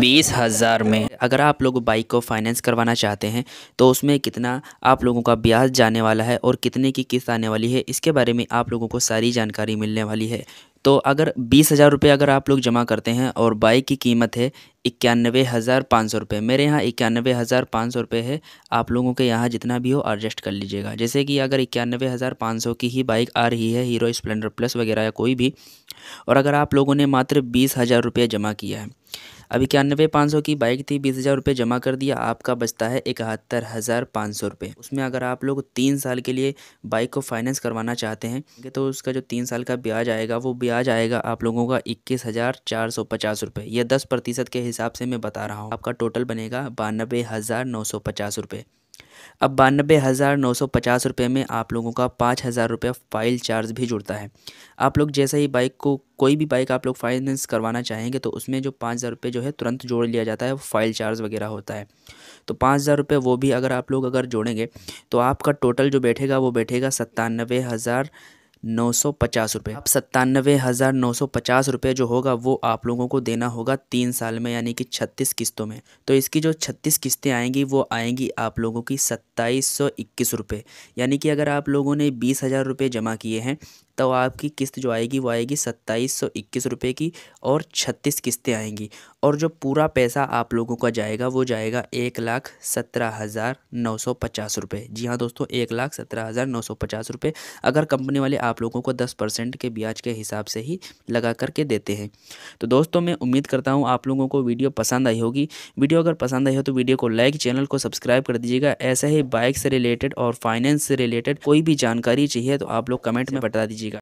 बीस हज़ार में अगर आप लोग बाइक को फाइनेंस करवाना चाहते हैं तो उसमें कितना आप लोगों का ब्याज जाने वाला है और कितने की किस्त आने वाली है इसके बारे में आप लोगों को सारी जानकारी मिलने वाली है तो अगर बीस हज़ार रुपये अगर आप लोग जमा करते हैं और बाइक की कीमत है इक्यानवे हज़ार पाँच सौ रुपये मेरे यहाँ इक्यानवे हज़ार पाँच सौ रुपये है आप लोगों के यहाँ जितना भी हो एडजस्ट कर लीजिएगा जैसे कि अगर इक्यानवे हज़ार पाँच सौ की ही बाइक आ रही है हीरो स्प्लेंडर प्लस वगैरह या कोई भी और अगर आप लोगों ने मात्र बीस हज़ार रुपये जमा किया है अब इक्यानवे पाँच सौ की बाइक थी बीस हज़ार रुपये जमा कर दिया आपका बचता है इकहत्तर हज़ार पाँच सौ रुपये उसमें अगर आप लोग तीन साल के लिए बाइक को फाइनेंस करवाना चाहते हैं तो उसका जो तीन साल का ब्याज आएगा वो ब्याज आएगा आप लोगों का इक्कीस हज़ार चार सौ पचास रुपये यह दस प्रतिशत के हिसाब से मैं बता रहा हूँ आपका टोटल बनेगा बानबे हज़ार नौ सौ पचास रुपये अब बानबे हज़ार नौ सौ पचास रुपये में आप लोगों का पाँच हज़ार रुपये फ़ाइल चार्ज भी जुड़ता है आप लोग जैसे ही बाइक को कोई भी बाइक आप लोग फाइनेंस करवाना चाहेंगे तो उसमें जो पाँच हज़ार रुपये जो है तुरंत जोड़ लिया जाता है वो फ़ाइल चार्ज वगैरह होता है तो पाँच हज़ार रुपये वो भी अगर आप लोग अगर जोड़ेंगे तो आपका टोटल जो बैठेगा वो बैठेगा सत्तानबे हज़ार नौ सौ पचास रुपये अब सत्तानवे हज़ार नौ सौ पचास रुपये जो होगा वो आप लोगों को देना होगा तीन साल में यानी कि छत्तीस किस्तों में तो इसकी जो छत्तीस किस्तें आएंगी वो आएंगी आप लोगों की सत्ताईस सौ इक्कीस रुपये यानी कि अगर आप लोगों ने बीस हज़ार रुपये जमा किए हैं तो आपकी किस्त जो आएगी वो आएगी सत्ताईस सौ इक्कीस रुपये की और छत्तीस किस्तें आएंगी और जो पूरा पैसा आप लोगों का जाएगा वो जाएगा एक लाख सत्रह हज़ार नौ सौ पचास रुपये जी हाँ दोस्तों एक लाख सत्रह हज़ार नौ सौ पचास रुपये अगर कंपनी वाले आप लोगों को दस परसेंट के ब्याज के हिसाब से ही लगा करके देते हैं तो दोस्तों मैं उम्मीद करता हूँ आप लोगों को वीडियो पसंद आई होगी वीडियो अगर पसंद आई हो तो वीडियो को लाइक चैनल को सब्सक्राइब कर दीजिएगा ऐसे ही बाइक से रिलेटेड और फाइनेंस से रिलेटेड कोई भी जानकारी चाहिए तो आप लोग कमेंट में बता दीजिए